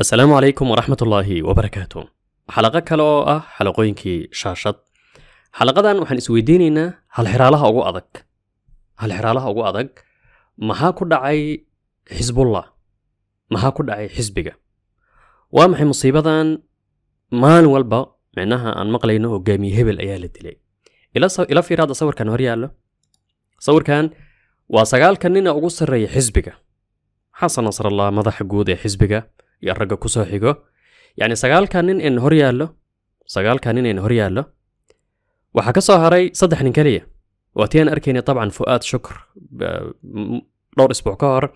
السلام عليكم ورحمة الله وبركاته حلقة كالو أه حلقوين كي شاشت حلقة دان وحن اسوي دينينا هل حرالها أغو أدك هل حرالها أغو أدك ما هاكو داعي حزب الله ما هاكو دعاي حزبك وامحي مصيبة دان ما نوالبا معناها أن مقلينه قامي هبل أيال الدلي الى سو... إلا في رادة صور كان وريال صور كان واساقال كان نينا أغو سري حزبك حسن نصر الله مضح قودي حزبك يا رجا كوسو هيغو يعني سجال كانين ان هريالو سجال كانين ان هوريالو وحكاسو هاري صدح نكالية واتيان اركيني طبعا فؤاد شكر دور اسبوع كار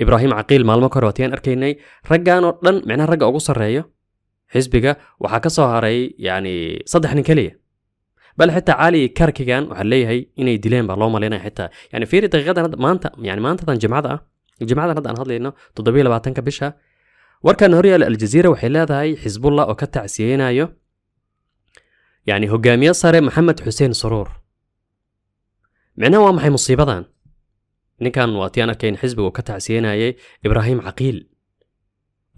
ابراهيم عقيل مالمكر مكر واتيان اركيني رجا نوطن معنا رجا اوغوسر ريو حزبيغا وحكاسو هاري يعني صدح نكالية بل حتى عالي كركيغان وحلي هي اني ديلين بالوما لنا حتى يعني فيري تغدا ما يعني مانتا انت جمعة جمعة انا هذا لانه تضبي لبعض تنكبشها warkan horyaala aljaziira waxay leedahay xisbullah oo ka tacsiyeynayo yani hogaamiye sare maxamed xuseen saruur micnaha waa maxay musiibadan ninkan waa tiaan arkayn xisbiga uu ka tacsiyenayay ibraahim caqiil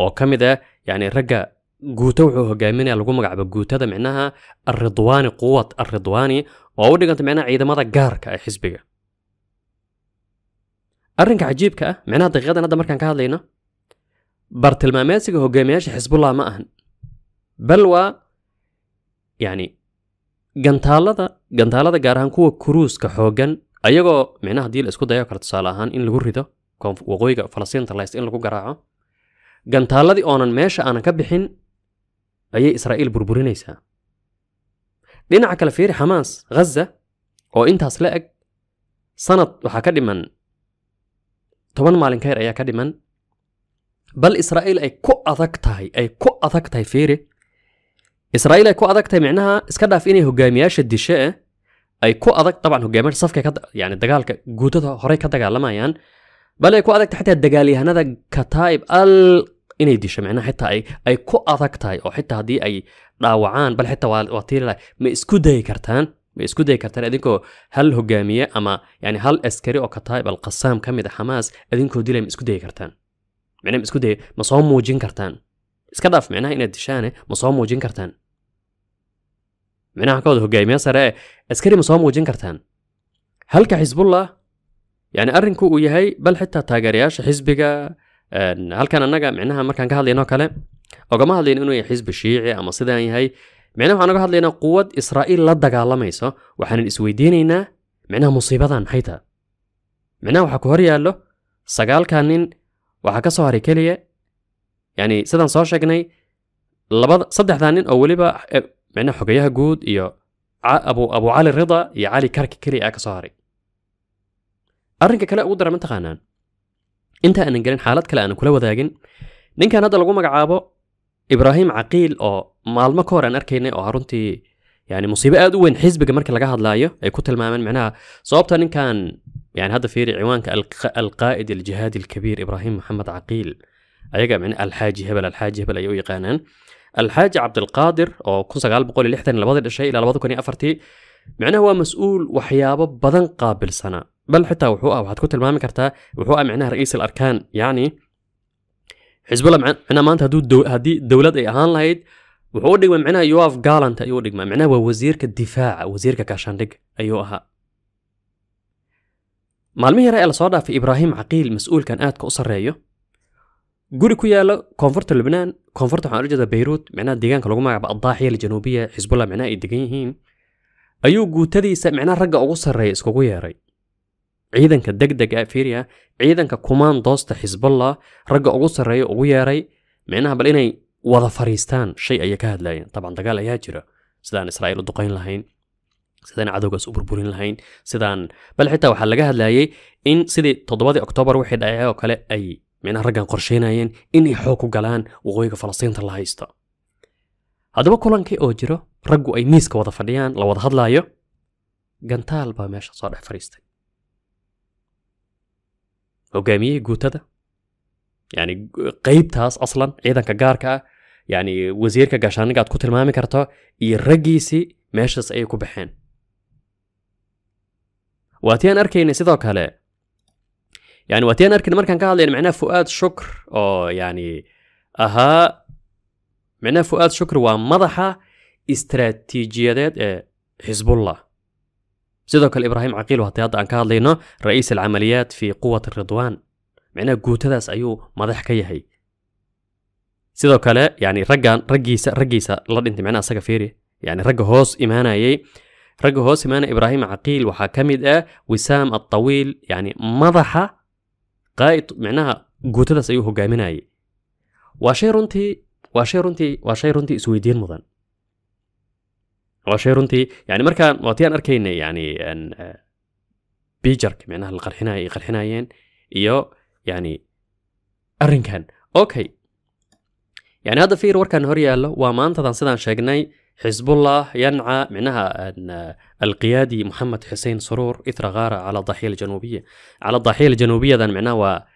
oo ka mid ah yani ragga guuto wuxuu hogaaminaya lagu magacaabo guutada micnaha alridwaani quwat alridwaani oo u dhiganta micnaha ciidamada gaarka ee xisbiga arrinka cajiibka ah micnaha daqiiqadan hadda markaan ka hadlayno bartilmaameedsiga hogaamiyaasha xisbullah ma ahan bal waa yani gantaalada gantaalada gaar ahaan kuwa kuruuska xoogan ayagoo micnaha haddii la isku dayo kale tusaale ahaan in lagu rido waqooyiga falastiinta lays in lagu garaaco gantaaladii oonan meesha aanan ka bixin ayay israa'iil burburinaysaa dhinaca kale fiiri xamaas ghaza oo intaas la eg sanad waxaa ka dhiman toban maalin ka yar ayaa ka dhiman بل إسرائيل أي كو أذكتهاي أي كو أذكتهاي فيري إسرائيل أي كو أذكتهاي معناها إسكادا فيني هو جامياش الدشاء أي كو أذك طبعا هو جامياش صفكة كد يعني الدقال كجودة هريك كد قال يعني بل أي كو أذكت حتى الدقالي هنذا كتايب ال إني دشاء معناها حتى أي أي كو أذكتهاي أو حتى هذه أي داوعان بل حتى واتير لا ما إسكوداي كرتان ما إسكوداي كرتان أدينكو هل هو أما يعني هل أسكري أو كتايب القسام كم إذا حماس أدينكو ديلا ما إسكوداي كرتان معناه اسكو دي ما صوم موجين كرتان اسكو داف معناه ان الدشانه ما صوم موجين كرتان معناه كود هو جاي مصر ايه اسكري ما صوم موجين كرتان هل كحزب الله يعني ارن كو يهي بل حتى تاجرياش حزبك آه، هل كان النجا معناها ما كان كهذا ينو كلام او جماعه اللي انه حزب شيعي اما سدان يهي يعني معناه احنا قاعد لنا قوة اسرائيل لا دغالميسو وحنا الاسويدينينا معناها مصيبه ذا حيتها معناه وحكوا له سقال كانين waxaa ka soo haray keliya yani sidaan soo sheegnay labada saddexdaa nin oo weliba micnaha xogayaha guud iyo abu abu cali rida iyo cali karki keliya aa ka soo haray arrinka kale ugu dara ma taqaanaan inta aanan gelin xaalad kale aanan kula wadaagin ninkan hadda lagu magacaabo ibraahim caqiil oo maalmo ka hor aan arkaynay oo runtii yani musiibo aad u weyn xisbiga marka laga hadlaayo ay ku tilmaameen micnaha sababta ninkan يعني هذا في عنوان القائد الجهادي الكبير ابراهيم محمد عقيل ايجا من الحاج هبل الحاج هبل ايو يقانان الحاج عبد القادر او كنت قال بقول لحدن لبضل الشيء الى لبضل كوني افرتي معناه هو مسؤول وحيابه بدن قابل سنة بل حتى وحوء وحد كنت المامي كرتا وحوء معناه رئيس الاركان يعني حزب الله معناه ما انت هدو دو هدي دولة اي اهان لهيد وحوء دقم معناه يواف قالنت ايو دقم معناه هو وزيرك الدفاع وزيرك كاشان ايوها ايو maalmihii ra'e lasoo dhaafay ibraahim caqiil mas-uulkan aadka u sarreeyo guri ku yaala koonfurta lubnaan koonfurta waxaan ujeeda beyruut micnaha deegaanka lagu magacaabo addaaxiya aljanuubiya xisbullah micnaha ay degan yihiin ayuu guutadiisa micnaha ragga ugu sarreeya iskugu yeeray ciidanka degdega fiiriya ciidanka kumaan doosta xisbullah ragga ugu sarreeya ugu yeeray micnaha bal inay wada fariistaan shay ayay ka hadlayeen dabcan dagaal ayaa jira sidaan israa'iil u duqayn lahayn sidaan cadowgaas u burburin lahayn sidaan bal xitaa waxaa laga hadlayay in sidii toddobadii oktoobar wixii dhacay oo kale ay micnaha raggan qorsheynayeen inay xoog ku galaan waqooyiga falastiinta la haysto haddaba kulankii oo jiro raggu ay miiska wada fadhiyaan la wada hadlaayo gantaal baa meesha soo dhex fadhiistay hogaamiyihii guutada yani qaybtaas aslan ciidanka gaarka ah yani wasiirka gaashaaniga aad ku tilmaami karto iyo raggiisii meeshaas ayay ku baxeen واتيان أركين سيدوك هلا يعني واتيان أركين مركان قال يعني معناه فؤاد شكر أو يعني أها معناه فؤاد شكر ومضحة استراتيجية ذات إيه، حزب الله سيدوك إبراهيم عقيل وهتي هذا أنك رئيس العمليات في قوة الرضوان معناه قوت هذا سأيو مضح كيهي سيدوك يعني رجع رجيسة رجيسة لا أنت معناه سقفيري يعني رجع هوس إيمانه يي رجو هو إبراهيم عقيل وحا كمد آه، وسام الطويل يعني مضحة قائد معناها قوتدا سيو هجامناي واشيرونتي واشيرونتي واشيرونتي سويدين مدن واشيرونتي يعني مركا واتيان أركين يعني أن آه، بيجرك معناها القرحناي قرحنايين يو يعني أرنكان أوكي يعني هذا في وركان هوريالو ومانتا أنت سيدان شاقناي حزب الله ينعى منها أن القيادي محمد حسين سرور إثر غارة على الضحية الجنوبية على الضحية الجنوبية ذا معناها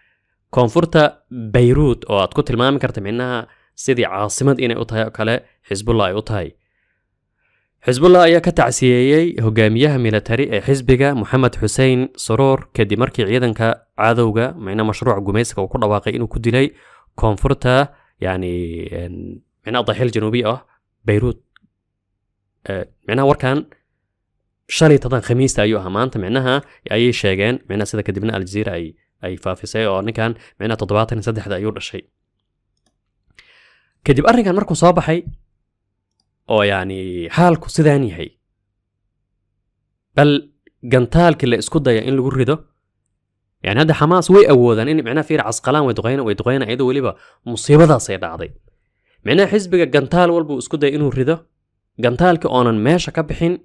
كونفورتا بيروت أو أتكو تلمام كرت منها سيدي عاصمة إني أطهي أكلا حزب الله أطهي حزب الله أيا كتعسييي هجاميها ميلتاري حزبك محمد حسين سرور كدي مركي عيدن كعادوغا معنا مشروع جميسك وكل واقعين إنه كدلي كونفورتا يعني معنا الضحية الجنوبية بيروت micnaha warkan shan iyo toban khamiista ayuu ahaa maanta micnaha ayay sheegeen micnaha sida kadibna aljazeera ay ay faafisay oo ninkan micnaha toddobaatan iyo saddexda ayuu dhashay kadib arrinkan markuu soo baxay oo yani xaalku sidaan yahay bal gantaalkii la isku daya in lagu rido yani hadda xamaas way awoodaan in micnaha fiir casqalaan way duqeyna way duqeyna iyadoo weliba musiibadaasay dhacday micnaha xisbiga gantaal walbuu isku daya inuu rido gantaalka oonan meesha ka bixin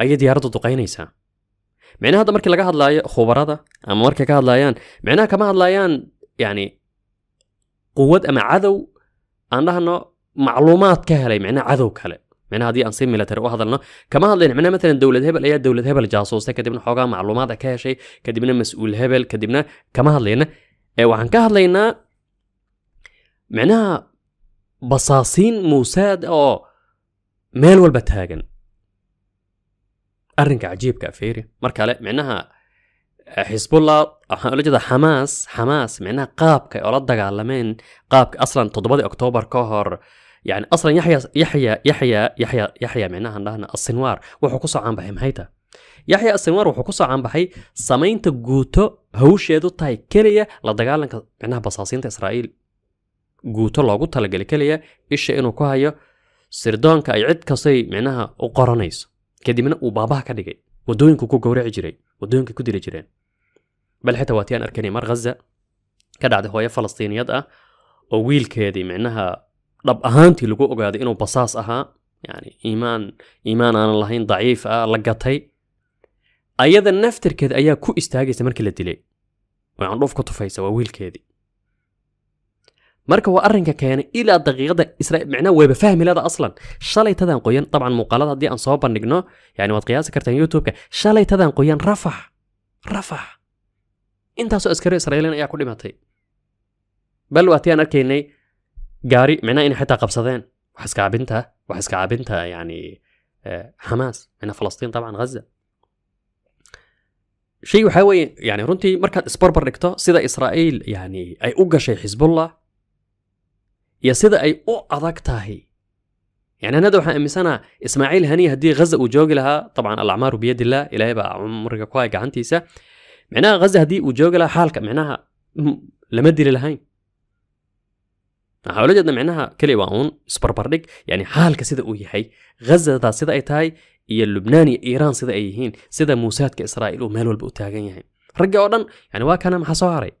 ayay diyaaraddu duqaynaysaa micnaha hadda markii laga hadlaayo khubarada ama markay ka hadlaayaan micnaha kama hadlaayaan yani quwad ama cadow aan dhahno macluumaad ka helay micnaha cadow kale micnaha haddii aan si military u hadalno kama hadlayn micnaha matalan dowlad hebel ayaa dowlad hebel jaasuustay kadibna xoogaa macluumaad ka heshay kadibna mas-uul hebel kadibna kama hadlayna ee waxaan ka hadlaynaa micnaha basaasiin muusaad oo ميل والبتهاجن هاجن أرنك عجيب كافيري مركا لا معناها حزب الله لجد حماس حماس معناها قاب كي أرد لمن قاب أصلا تضبط أكتوبر كهر يعني أصلا يحيى يحيى يحيى يحيى يحيى معناها لهنا السنوار وحقوص عن بهم هيدا يحيى السنوار وحقوص عن بهي سمين تجوتو هو شيدو كلية كليا لدقال معناها بصاصين إسرائيل جوتو لو جوتها لجل كليا إيش إنه كهيو sirdoonka ay cid kastay micnaha u qoranayso kadibna uu baabaha ka dhigay wadooyinku ku gowraci jiray wadooyinka ku diri jireen bal xitaa waati arkanay mar ghaza ka dhacday hooyo falastiiniyad ah oo wiilkeedii micnaha dhab ahaantii lagu ogaaday inuu basaas ahaa yani iimaan iimaan aanan lahayn daciif ah la gatay ayada naftirkeed ayaa ku istaagaysa markii la dilay oo aan tufaysa waa wiilkeedii marka waa arrinka keenay ilaa daqiiqada israa'iil micnaa weyba fahmi leda aslan shalay tadaan qoyan dabcan muuqaalada haddii aan soo bandhigno yani waad qiyaasi kartaan youtubeka shalay tadaan qoyan rafax rafax intaasoo askari israa'iiliin ayaa ku dhimatay bal waati aan arkaynay gaari micnaa inay xitaa qabsadeen wax iska cabinta wax iska cabinta yani xamaas micnaa falastiin dabcan ghaza shay waxaa weeye yani runtii markaad isbarbar dhigto sida israa'iil yani ay u gashay xisbullah iyo sida ay u adag tahay yani anada waxaan aaminsanaha ismaaciil hani haddii haza uu joogi lahaa abcan alacmaaru biyadillah ilahay baa cumriga ku hay gacantiisa micnaha haza haddii uu joogi lahaa xaalka micnaha lama dili lahayn waxaa ula jeedna micnaha keli waa uun isbarbardhig yani xaalka sida uu yahay hazadaa sida ay tahay iyo lubnaan iyo iiraan sida ay yihiin sida muusaadka israa'iil uu meel walba u taagan yahay raggi oo dhan yani waa kana maxaa soo haray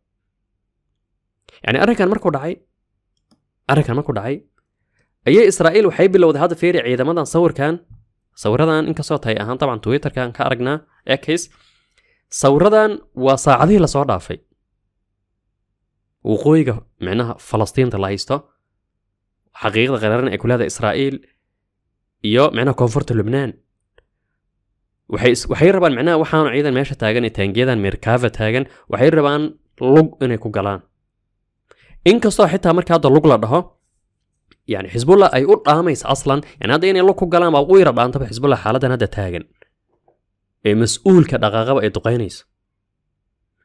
yani arrinkan markuu dhacay arrinkan markuu dhacay ayay israa'iil waxay bilowday hadda feeri ciidamadan sawirkan sawiradan inkastoo tahay ahaan dabcan twitterkan ka aragnaa x sawiradan waa saacadihii lasoo dhaafay waqooyiga micnaha falastiinta la haysto xaqiiqda qararan ee kulaada israa'iil iyo micnaha koonfurta lubnaan waxay waxay rabaan micnaha waxaanu ciidan meesha taagan ee taangiyadaan meerkava taagan waxay rabaan lug inay ku galaan inkastoo xitaa marka hadda lugla dhaho يعني حزب الله أي أرد آميس أصلا يعني هذا يعني لوكو قلام أو غير بان تبع حزب الله حالة هذا تاجن إيه مسؤول كدقاقة أي دقينيس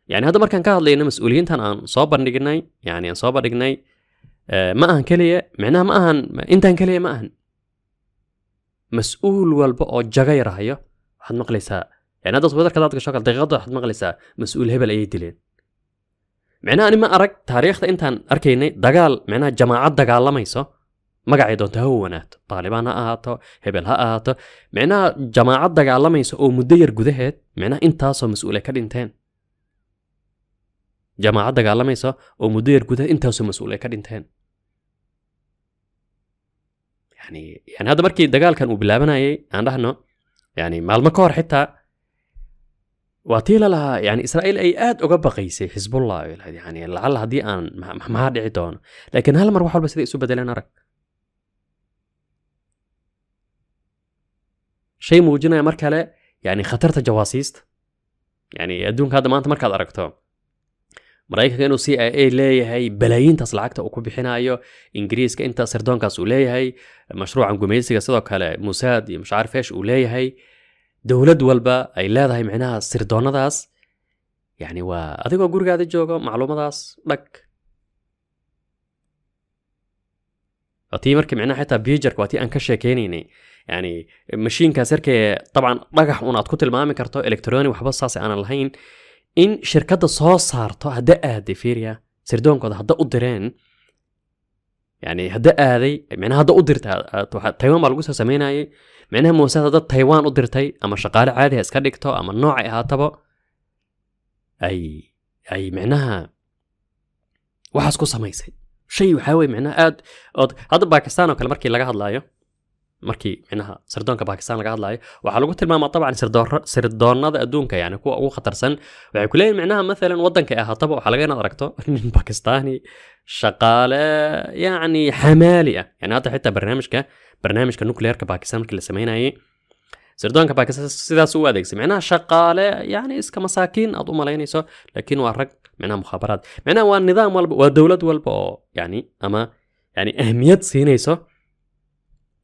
يعني هذا مركان كهاد لأن مسؤولين تان عن صابر نجناي يعني عن صابر نجناي آه ما أهن كلية معناها ما أهن أنت أهن كلية ما أهن مسؤول والبقى جغيرة هي حد مقلسها يعني هذا صبر كذا تشغل دقيقة حد مقلسها مسؤول هبل أي دليل micnaha ma arag taariikhda intaan arkaynay dagaal micnaha jamaacad dagaalamayso magacay doonto ha wanaato baalibaan ha ahaato hebel ha ahaato micnaha jamaacad dagaalamaysa oo muddo yar gudaheed micnaha intaasoo mas-uule ka dhinteen jamaacad dagaalamaysa oo muddo yar gudaheed intaasoo mas-uule ka dhinteen yani yani hadda markii dagaalkan uu bilaabanayay aan dhahno yani maalmo ka hor xitaa waa tii lalahaa yani israa'iil ay aad uga baqaysay xisbullah yani lacalla haddii aan maxaa dhici doono laakiin hal mar wax walba siday isu bedeleen arag shay muujinaya mar kale yani khatarta jawaasiista yani adduunka hadda maanta markaad aragto maraykanka inuu c i a leeyahay balaayiintaas lacagta uu ku bixinayo ingiriiska intaas sirdoonkaas uu leeyahay mashruucan gumaysiga sidoo kale musaad iyo mushaarifeesh uu leeyahay dowlad walba ay leedahay micnaha sirdoonnadaas yacni waa adigoo gurigaada jooga macluumadaas dhag waa tii markii micnaha xitaa biujarka waa tii aan ka sheekeynaynay yani mashiinkaas harkee dabcan dhagax un aad ku tilmaami karto electroni waxba saas aanan lahayn in shirkadda soo saarto hadda aaday fiiriya sirdoonkooda hadda u direen yani hadda aaday micnaha hadda u dirta taiwan baa lagu soo sameynayay معناها مؤسسة ضد تايوان أدرتي أما شقالة عالية أسكاليكتو أما نوع إيها طبو أي أي معناها وحاسكو سميسي شيء وحاوي معناها أد أد هذا باكستان وكل مركي لقاها الله يو markii micnaha sirdoonka bakistan laga hadlayo waxaa lagu tilmaamaa dabcan sirdoonada adduunka yani kuwa ugu khatarsan waxay ku leeyihin micnaha maalan waddanka ahaataba waxaa laga inaad aragto nin bakistaani shaqaale yani xamaali ah yani hadda xitaa barnaamijka barnaamijka nuclearka bakistan markii la samaynayay sirdoonka bakistan sidaas u adeegsay micnaha shaqaale yani iska masaakiin aad u malaynayso laakiin waa rag micnaha mukhaabaraad micnaha waa nidaam walba waa dowlad walba oo yani ama yani ahmiyad siinayso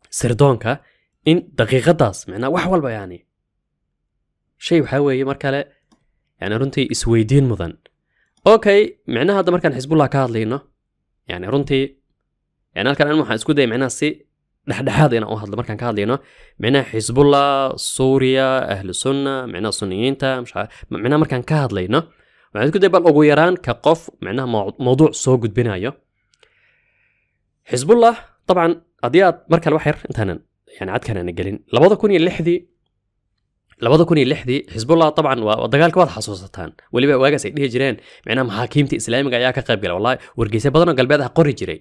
سردونكا إن دقيقة داس معنا وحول بياني شيء وحوي مر كله يعني رنتي إسويدين مظن أوكي معنا هذا مر حزب الله كاد لينه يعني رنتي يعني هذا كان المهم حزب ده معنا سي لحد هذا أنا واحد مر كان كاد لينه معنا حزب الله سوريا أهل السنة معنا الصينيين تا مش معنا مر كاد لينه معنا حزب بقى أقويران كقف معنا موضوع سوق بنايه حزب الله طبعا qadiyaad marka la wax yar intaanan yani cadkaan aanan gelin labada kun iyo lixdii labada kun iyo lixdii xisbullah dabcan waa dagaalka waad xasuusataan weliba waagaas ay dhihi jireen micnaha maxaakiimta islaamiga ayaa ka qayb gala wallahi wargeysa badan oo galbeed ah qori jiray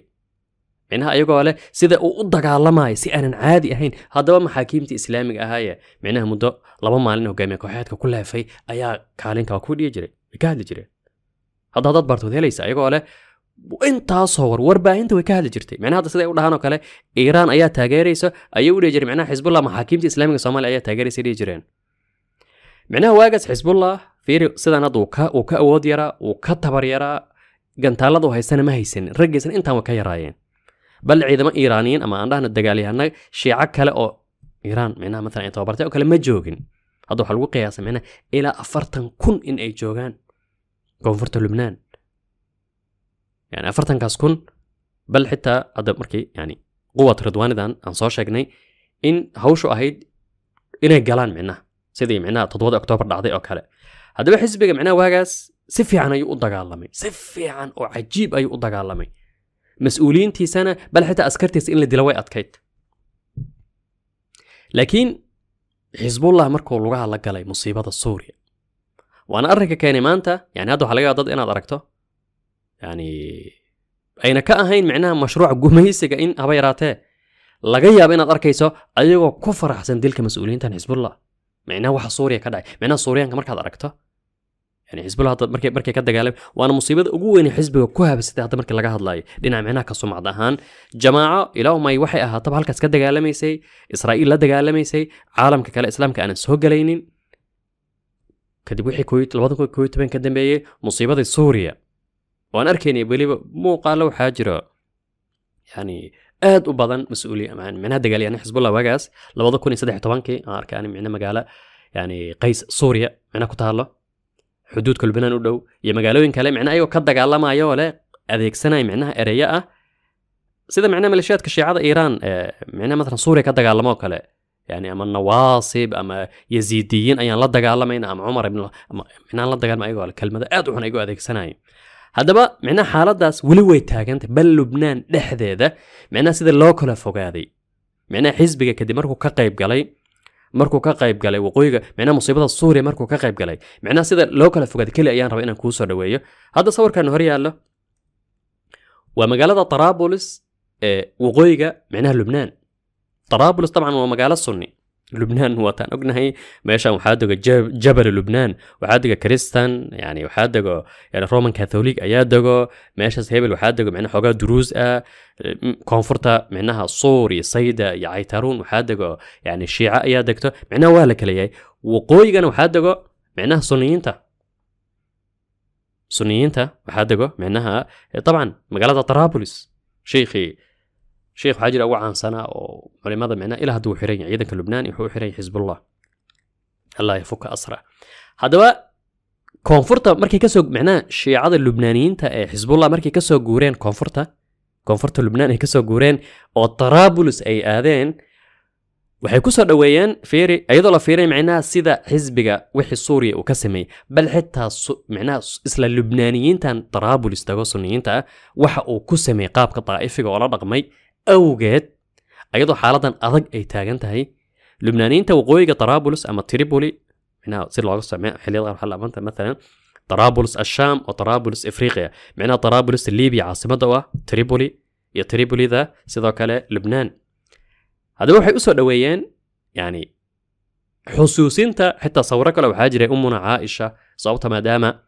micnaha ayagoo leh sida uu u dagaalamaayo si aanan caadi ahayn haddaba maxaakiimta islaamiga ahaaye micnaha muddo laba maalin hogaamiye kooxeedka ku leefay ayaa kaalinka ku dhihi jiray ka hadli jiray hadda haddaad bartood helaysa ayagoo leh intaasoo war warbaahinta way ka hadli jirtay macnaha hadda siday u dhahaan oo kale iiraan ayaa taageeraysa ayay u dhihi jireen macnaha xisbullah maxaakiimta islaamiga soomaaliya ayaa taageeraysa dhihi jireen macnaha waagaas xisbullah fiiri sidan hadda uu ka uu ka awood yaraa uu ka tabar yaraa gantaaladu haysana ma haysanin raggaysan intaan way ka yaraayeen bal ciidamo iiraaniyiin ama aan dhahna dagaalyahana shiico kale oo iiraan macnaha matalan ay tababartay oo kale ma joogin hadda waxaa lagu qiyaasa macnaha ilaa afartan kun in ay joogaan koonfurta lubnaan يعني أفرتن كاسكون بل حتى هذا مركي يعني قوة رضوان دان أنصار شجني إن هوشو أهيد إن الجلان معنا سيدي معنا تضوض أكتوبر ده أو كله هذا بحسب بيجي معنا واجس سفي عن أي قطع علمي سفي عن وعجيب أي قطع مي مسؤولين تي سنة بل حتى أسكرتي سئل الدلوي أتكيت لكن حزب الله مركو لوجه على جلاي مصيبة السورية وأنا أرك كاني مانتا يعني هذا حلقة ضد أنا أدركته يعني أين كأهين معناها مشروع قميص إن أبي راته لقيا بين أركيسو أيوة كفر حسن ديلك مسؤولين تاني حزب الله معناه واحد سوريا كذا معناه سوريا كمر كذا ركته يعني حزب الله مرك مرك كذا قالب وأنا مصيبة أقول إن حزب وكوها بس تهات مرك لقاها ضلاي لأن معناه كصوم عضهان جماعة إلى ما يوحي أها طبعا الكاس كذا قالم يسي إسرائيل لا دقالم يسي عالم ككل إسلام كأنا سهق لينين كدي بوحي كويت الوضع كويت بين كذا مصيبة سوريا waan arkaynay weliba muuqaalo waxaa jira yani aad u badan mas-uuliya micnaha dagaalyahan xisbullah waagaas labada kun iyo saddex tobankii aan arkay ani micna magaalo yani qays suuriya micna ku taallo xuduudka lubnaan u dhow iyo magaalooyin kale micna ayagoo ka dagaalamaya oo leh adeegsanaya micnaha ereyo ah sida micnaha maleeshiyaadka shiicada iiraan micnaha masalan suuriya ka dagaalamo oo kale yani ama nawaasib ama yaziidiyiin ayaan la dagaalamayna ama cumar ibn micnaha la dagaalma ayagoo kalmado aad u xun ayagoo adeegsanaya هذا معناه حالة داس ولي وي بل لبنان دحذي ذا معناه سيدي لوكولا فوغادي معناه حزبك كدي مركو كقايب قلي مركو كقايب قلي وقويقا معناه مصيبة السورية مركو كقايب قلي معناه سيدي لوكولا فوغادي كل أيام ربينا نكوسو دوية هذا صور كان هوريا له ومقالة طرابلس اه وقويقا معناه لبنان طرابلس طبعا هو مقالة سني لبنان وطن أقنهي ماشان وحادقة جبل لبنان وحادقة كريستان يعني وحادقة يعني رومان كاثوليك أيادقة ماشان سهيبل وحادقة معناها حوقات دروز أه كونفورتا معناها صوري صيدا يعيترون وحادقة يعني الشيعة دكتور معناها وهلا وقوي وقويقا وحادقة معناها صنيين تا وحادقة معناها طبعا مقالة طرابلس شيخي شيخ حجر أو عن سنة أو ولا ماذا إلى هدو حرين عيدك كلبنان يحو حرين حزب الله الله يفك أسرة هذا كونفورتا مركي كسو معناه شيعة اللبنانيين تا إيه، حزب الله مركي كسو جورين كونفورتا كونفورتا اللبنان هي كسوق جورين أو طرابلس أي آذين وحي كسر دويان فيري أيضا فيري معناه سيدا حزبك وحي سوريا وكسمي بل حتى معناه إسلا اللبنانيين تا طرابلس تا وحا أو كسمي قابك طائفك ولا رقمي أو awgeed ayadoo xaaladan adag أنت هاي لبنانيين lubnaaniyiinta waqooyiga taraabulus أما تريبولي معناها تصير لغة حليل غير حلقة بنت مثلا طرابلس الشام وطرابلس افريقيا معناها طرابلس الليبي عاصمة دوا تريبولي يا تريبولي ذا سيدو كلا لبنان هذا وحي أسوأ دويين يعني حسوسين حتى صورك لو حاجرة أمنا عائشة صوتها مدامة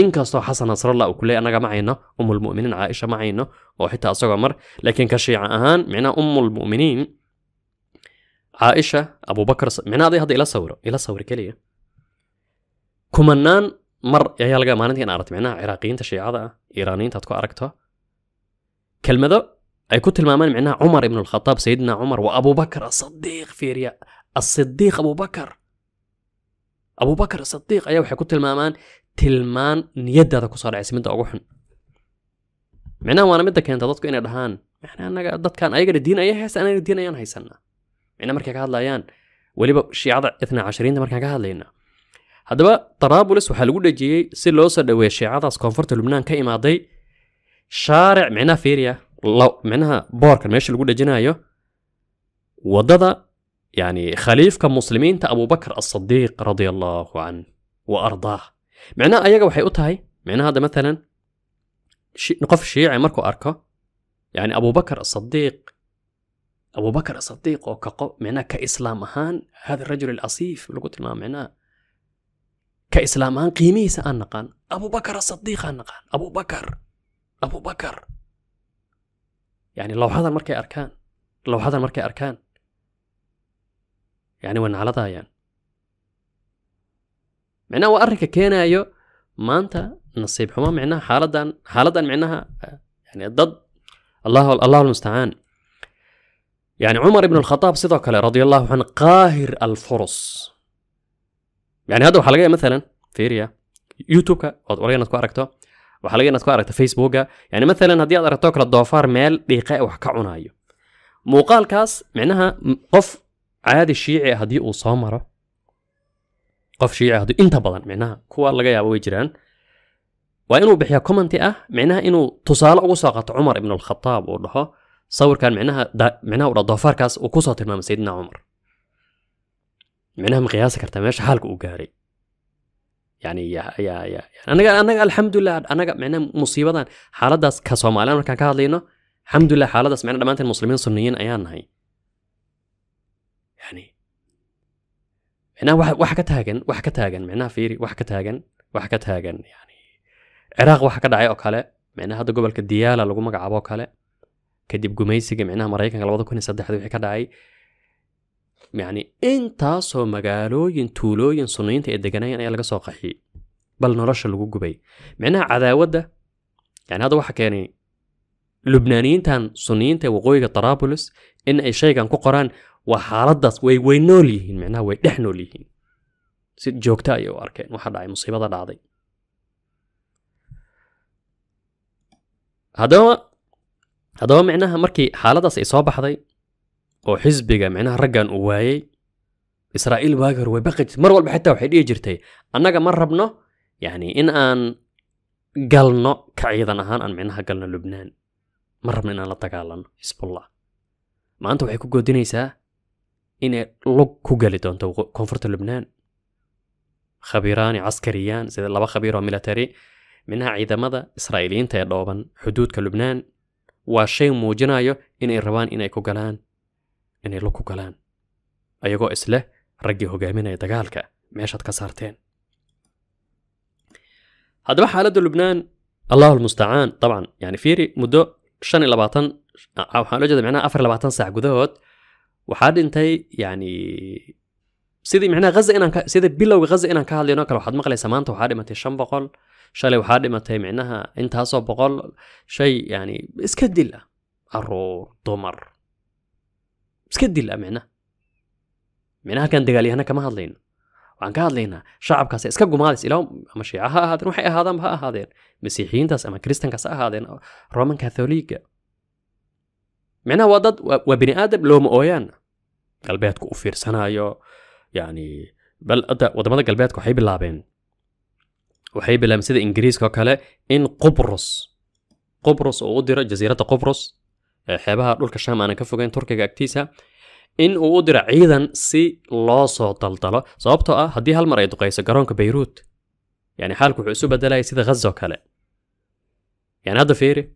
inkastoo xasan nasrallah uu kuley annaga ma hayno umulmuminiin caaisha ma hayno oo xitaa isagoo mar laakiin ka shiica ahaan micnaha umulmuminiin caaisha abubakar micnaha aday hadda ila sawiro ila sawir keliya kumanaan mar ayaa laga maalinta in aragto micnaha ciraaqiyiinta shiicada ah iiraaniyiinta aad ku aragto kelmado ay ku tilmaamaan micnaha cumar ibn alkhataab sayidina cumar waa abubakar asadiiq fiiriya asidiiq abubakar abubakar asidiiq ayaa waxay ku tilmaamaan tilmaan niyadaada ku saaraysay midda ugu xun micnaha waana midda keenta dadku inay dhahaan mn anaga dadkan ayagana diinaya heesta anaga diin ayaan haysanaa micnaha markay ka hadlayaan weliba shiicada itna cashariinta markaan ka hadlaynaa haddaba taraabulis waxaa lagu dhejiyey si loo soo dhaweeya shiicadaas koonfurta lubnaan ka imaaday shaaric micnaha fiiriya micnaha boorkan meesha lagu dhejinayo waddada yani khaliifka muslimiinta abubakr asadiiq radia allaahu canh wa ardaah micnaha ayaga waxay u tahay micnaha hadda maalan qof shiici markuu arko yani abubakar asadiiq abubakar asadiiq oo ka micnaha ka islaam ahaan hada rajul alasiif lagu tilmaamo micnaha ka islaam ahaan qiimihiisa aan naqaan abubakar asadiiq aan naqaan abubakar abubakar yani lawxadan markay arkaan lawxadan markay arkaan yani way nacladayaan macnaha waa arrinka keenaayo maanta nasiib xumo micnaha حالدا xaaladan micnaha yani dad الله allah almustacaan يعني عمر بن الخطاب صدق رضي الله عنه قاهر الفرص يعني هذا الحلقة مثلا فيريا يوتيوبك ورجع نتكو أركتو وحلقة نتكو أركتو فيسبوكا يعني مثلا هدي أركتوك للدوفار مال دقاء وحكعونايو موقال كاس معناها قف عادي الشيعي هدي وصامرة qof shiici hadduu inta badan micnaha kuwa laga yaabo way jiraan waa inuu bixiyaa commenti ah micnaha inuu tusaale ugu soo qaato cumar ibn alkhataab uu dhaho sawirkan micnaha micnaha udha doofaarkaas uu kusoo tilmaamay sayidina cumar micnaha ma qiyaasi kartaa meesha xaalka uu gaaray يعني يا يا يا انا انا الحمد لله انا معنا مصيبه دان حالداس كصوماليان markaan ka hadlayno الحمد لله حالداس معنا dhamaanteen muslimiin sunniyiin ayaan nahay يعني micnaha wax ka taagan wax ka taagan micnaha fiiri wax ka taagan wax ka taagan yani ciraaq waxa ka dhacay oo kale micnaha hadda gobolka diyaala lagu magacaabo oo kale kadib gumaysiga micnaha maraykanka labada kun iyo saddexda wixii ka dhacay yacni intaasoo magaalooyin tuulooyin sunniyiinta ay deganayeen ayaa laga soo qaxiyey bal nolosha lagu gubay micnaha cadaawadda yani hadda waxa keenay lubnaaniyiintan sunniyiinta waqooyiga taraabulis in ay shaygan ku qoraan waa xaaladaas way way nool yihiin micnaha way dhex nool yihiin si joogta ayay u arkeen waxa dhacay musiibada dhacday haddaba haddaba micnaha markii xaaladaas ay soo baxday oo xisbiga micnaha raggan uu waayey israa'iil waagor way baqi jirtay mar walba xitaa waxay dhihi jirtay annaga ma rabno yacni in aan galno ka ciidan ahaan aan micnaha galno lubnaan ma rabno inaan la dagaalano xisbullah maanta waxay ku goodinaysaa إن لوك كوغالي دونتا كونفورت لبنان خبيران عسكريان سيد الله خبير وميلاتري منها عيدا مدى إسرائيليين تايد لوبان حدود كلبنان وشي موجنايو إن إربان إن إيكو غالان إن إيكو غالان أيغو إسله رجي هو غامين أي دقالك ميشات كسارتين هدوح على دو لبنان الله المستعان طبعا يعني فيري مدة شان إلا أو حالو جدا معنا أفر إلا ساعة قدوهوت waxaa dhintay yani sidii micnaha ghaza inaan ka sida bilowga ghaza inaan ka hadlayno kale waxaad maqlaysaa maanta waxaa dhimatay shan boqol shalay waxaa dhimatay micnaha intaasoo boqol shay yani iska dil ah caruur dumar iska dil ah micnaha micnaha halkaan dagaalyahana kama hadlayno waxaan ka hadlaynaa shacabkaas iska gumaadays ilaa ama shiica ha ahaadeen waxay ahaadaan ha ahaadeen masiixiyiintaas ama kristankaas ha ahaadeen roman katholiga معناها وضد وبني ادم لهم اويان قلبيات كوفير سنايو يعني بل ادا وضمان قلبيات كو حيب اللعبين وحيب اللعب سيد انجريز كو ان قبرص قبرص او ادرا جزيرة قبرص حيبها دول كشام انا كفوغين تركيا اكتيسا ان او ادرا عيدا سي لو سو طلطلو صوبتو اه هدي هالمرة يدقايسا قرونك بيروت يعني حالكو حسوبة دلاي سيد غزة كالا يعني هذا فيري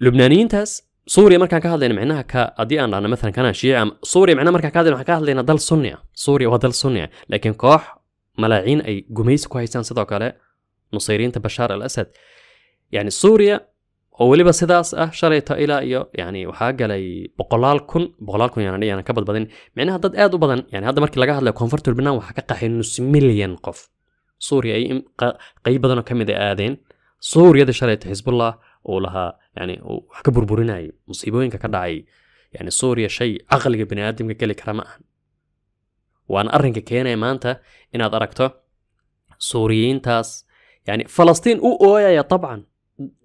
لبنانيين تاس سوريا مركا كهذا لين معناها كأدي أنا مثلا كان شيعة سوريا معناها مركا كهذا لين كهذا لين ضل سنية سوريا وضل سنية لكن كوح ملاعين أي جميس كويسان صدق قال نصيرين تبشار الأسد يعني سوريا هو اللي بس إذا أه شريطة إلى يعني وحاجة لي بقلال كن بقلال كن يعني أنا كبد بدن معناها ضد أدو بدن يعني هذا مركا لقاه له كونفرت لبنان وحقق حين نص مليون قف سوريا أي قيبة كم إذا آذين سوريا ده شريطة حزب الله ولها yani wax ka burburinaya musiibooyinka ka dhacay yani suuriya shay caqliga bani aadamka geli kara ma aha waana arrinka keenaya maanta inaad aragto suuriyiintaas yani falastiin u ooyaya dabcan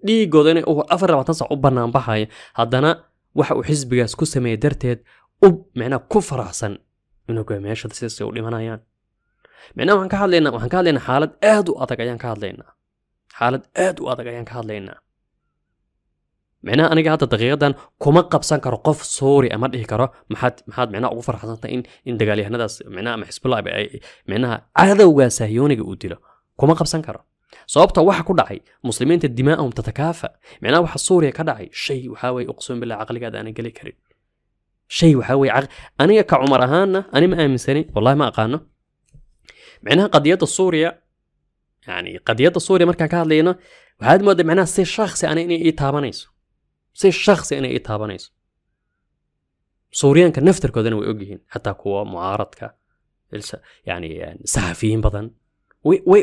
dhiigooda inay afar labaatan sac u banaanbaxaya haddana waxa uu xisbigaas ku sameeyey darteed u micnaa ku faraxsan inuu goaamiyaasha sidaasay u dhimanayaan micnaa waxaan ka hadlaynaa waxaan ka hadlaynaa xaalad aad u adag ayaan ka hadlaynaa xaalad aad u adag ayaan ka hadlaynaa معناه أنا جاهد تغيضا كم قبسان كرقف صوري أمر إيه كره محد محد معناه أوفر حسن تين إن دجالي هنا داس معناه محسب الله بأي معناه هذا وجا سهيوني جوتيله كم قبسان كره صوبته واحد كده عي مسلمين الدماءهم تتكافى معناه واحد صوري كده عي شيء وحاوي أقسم بالله عقلي قاعد أنا جالي كري شيء وحاوي عق أنا يا كعمر هانا أنا ما أمن سني والله ما أقانه معناها قضية السورية يعني قضية السورية مركا كهاد لينا وهذا معناه سي شخصي أنا إني إيه تابانيسو si shakhsi inay i taabanayso suuriyaanka naftarkoodana way ogyihiin xataa kuwa mucaaradka yani saxafiyiin badan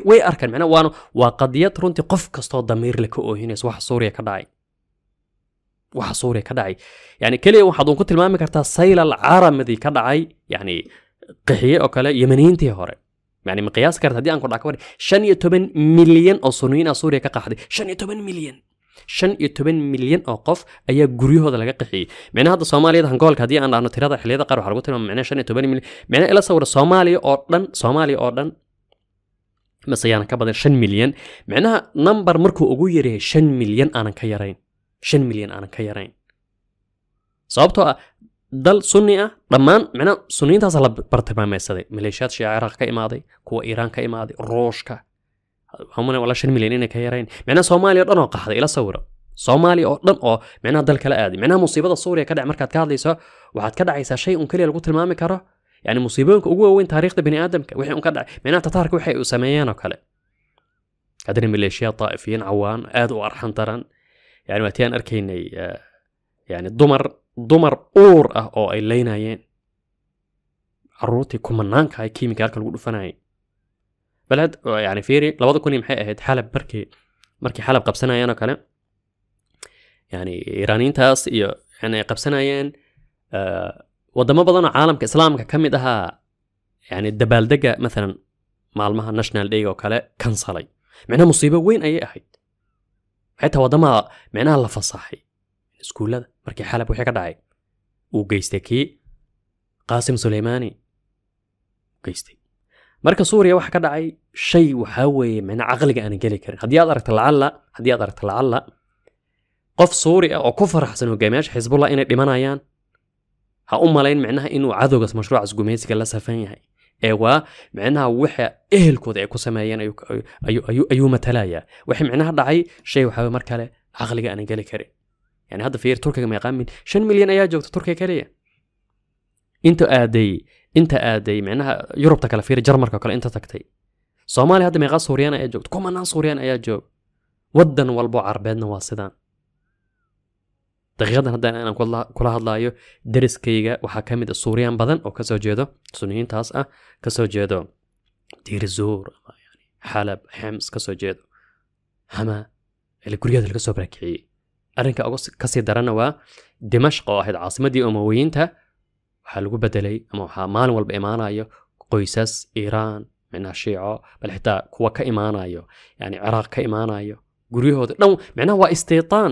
way arkaan macnaa waana waa qadiyad runtii qof kastoo damiirle ka oohinaysa waxa suuriya ka dhacay waxa suuriya ka dhacay yani keliya waxaad un ku tilmaami kartaa saylal caramadii ka dhacay yani qixiye oo kale yemaniintii hore yani ma qiyaasi karta haddii aan ku dhaca ka waran shan iyo toban milyan oo suniyiin ah suuriya ka qaxday shan iyo toban milyan shan iyo toban milyan oo qof ayaa guryahooda laga qaxiyey micnaha hadda soomaaliyada hangoolka haddii aan dhahno tirada xilliyada qaar waxa lagu tilmaama micnaha shan iyo toban milyan micnaha ila sawira soomaaliya oo dhan soomaaliya oo dhan mise yaanan ka badan shan milyan micnaha number markuu ugu yaryahay shan milyan aanan ka yarayn shan milyan aanan ka yarayn sababtoo ah dal sunni ah dhammaan micnaha sunniyiintaasa la bartilmaamaysaday maleeshiyaad shia ciraaq ka imaaday kuwa iiraan ka imaaday ruushka همنا ولا شن ملينين كهيرين معنا سومالي أرنا قحط إلى صورة سومالي أرنا أو معنا ضل كلا أدي معنا مصيبة الصورة كده عمرك تكاد وحد كده عيسى شيء كل يلقط المامي كره يعني مصيبة أقوى وين تاريخ بني آدم وحي أم كده معنا تطارك وحي سميان وكله كده ميليشيا طائفيين عوان أد وأرحن ترن يعني وقتين أركيني يعني الضمر ضمر أور أو إلينا يين عروتي كمنانك هاي كيميكال كل قلوب فناي بلد يعني فيري لو كوني محي اهد حالب بركي مركي حالب سنة يانا كلام يعني ايرانيين تاس يعني سنة يان آه ودما بضنا عالم كاسلام كم دها يعني الدبال دقة مثلا معلمها ناشنال دي وكلا كان صلي معناها مصيبه وين اي احد حتى ودما معناها الله فصحي اسكول بركي حالب وحي كدعي وقيستكي قاسم سليماني قيستي marka suuriya waxa ka dhacay shay waxaa weeye micna caqliga aan geli karin haddii aad aragta lacalla haddii aad aragta lacalla qof suuri ah oo ku faraxsan hogaamiyaasha xisbullah inay dhimanayaan ha u malayn micnaha inuu cadowgaas mashruucaas gumaysiga la safan yahay ee waa micnaha waxa ehelkooda ay ku sameeyeen ayuu matalayaa waxa micnaha dhacay shay waxaa mar kale caqliga aan geli karin yani hadda fiir turkiga meeqaa milyan shan milyan ayaa joogta turkiga kaliya inta aaday inta aaday micnaha yurubta kale fiiri jarmarka kale inta tagtay soomaaliya hadda meeqaa suuriyaana ayaa joogta kumanaan suuriyan ayaa joog waddan walbo carbeedna waa sidaan daqiiqadan haddaan aanan kula hadlaayo deriskayga waxaa ka mid a ah suuriyaan badan oo kasoo jeedo suniyiintaas ah kasoo jeedo diirizuur xalab xems kasoo jeedo hama guryada laga soo barakiciyey arrinka uga kasii darana waa dimashq oo ahayd caasimadii umawiyiinta waxaa lagu bedelay ama waxaa maalin walba imaanayo qoysas iiraan micnaha shiico bal xitaa kuwa ka imaanayo yani ciraaq ka imaanayo guryahooda dhan micnaha waa istiitaan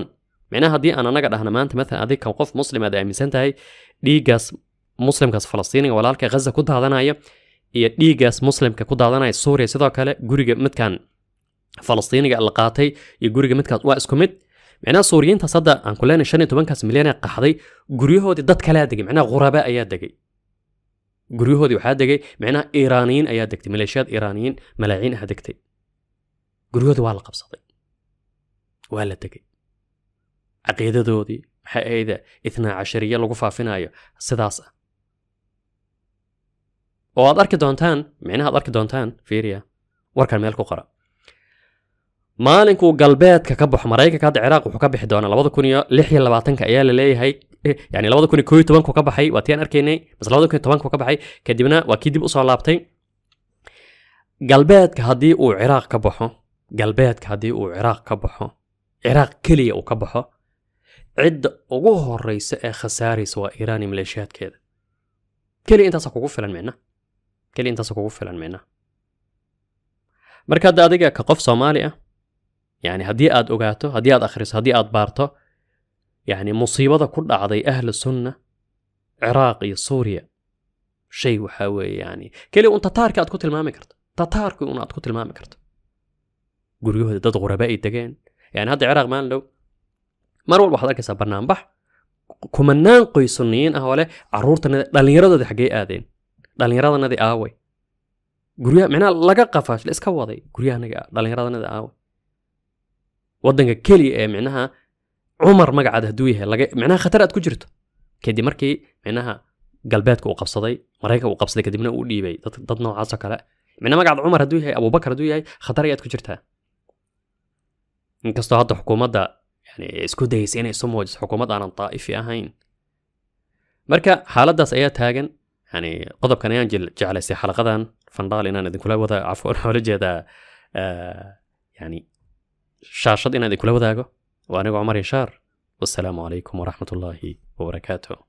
micnaha haddii aan anaga dhahna maanta maalan adig kan qof muslim aad aaminsan tahay dhiiggaas muslimkaas falastiiniga walaalka ghaza ku daadanaya iyo dhiiggaas muslimka ku daadanaya suuriya sidoo kale guriga midkan falastiiniga la qaatay iyo guriga midkaas waa isku mid معناه سوريين تصدى عن كلنا شن تبان كاس مليان قحضي جريه هذي ضد كلا دقي معناه غرباء أياد دقي جريه هذي وحد دقي معناه إيرانيين أياد دقي ملاشيات إيرانيين ملاعين هدكتي جريه هذي وعلى قبضة وعلى دقي عقيدة دودي حقيقة إذا إثنا عشرية لقفا فينايا سداسة وأدرك دونتان معناها أدرك دونتان فيريا وركل ملكو قرأ maalinkuu galbeedka ka baxo maraykanka hadda ciraaq wuxuu ka bixi doonaa labada kun iyo lix iyo labaatanka ayaa la leeyahay yani labada kun iyo koo iyo tobanku ka baxay waa tiaan arkaynay bas labada kun iyo tobanku ka baxay kadibna waa kii dib usoo laabtay galbeedka haddii uu ciraaq ka baxo galbeedka haddii uu ciraaq ka baxo ciraaq keliya uu ka baxo cidda ugu horeysa ee khasaaraysa waa iiraan iyo maleeshiyaadkeeda keliya intaasa kugu filan micna keliya intaasa kugu filan micna marka hadda adiga ka qof soomaali ah يعني هدي آد أوغاتو هدي آد أخرس هدي آد بارتو يعني مصيبة كلها عضي أهل السنة عراقي سوريا شيء وحوي يعني كلي وانت تارك آد كتل ما مكرت تتارك وانت آد كتل مكرت قريو هدي داد غرباء يتقين يعني هدي عراق مان لو مروا الوحدة كسب برنامبح كمنان قوي سنين أهوالي عرورت لن يرد دي حقي آدين لن يرد دي آوي قريو معنا لقا قفاش لإسكا وضي قريو هنقا لن يرد دي آوي wadanka keliya ee micnaha cumar magacaad hadduu yahay micnaha khatar aad ku jirto kadib markii micnaha galbeedka uu qabsaday maraykanka uu qabsaday kadibna uu dhiibay dad noocaasoo kale micnaha magacaad cumar hadduu yahay abubakar hadduu yahay khatar ayaad ku jirtaa inkastoo hadda xukuumadda yani isku dayaysa inay soo muujiso xukuumad aanan daa'ifi ahayn marka xaaladdaas ayaa taagan yani qodobkan ayaan jeclaysay xalaqadan fandhaal inaan idinkula wada cafwan waxoola yani shaashad inaad inkula wadaago waa anigoo cumar yashaar wassalaamu calaykum waraxmat ullaahi wabarakaatu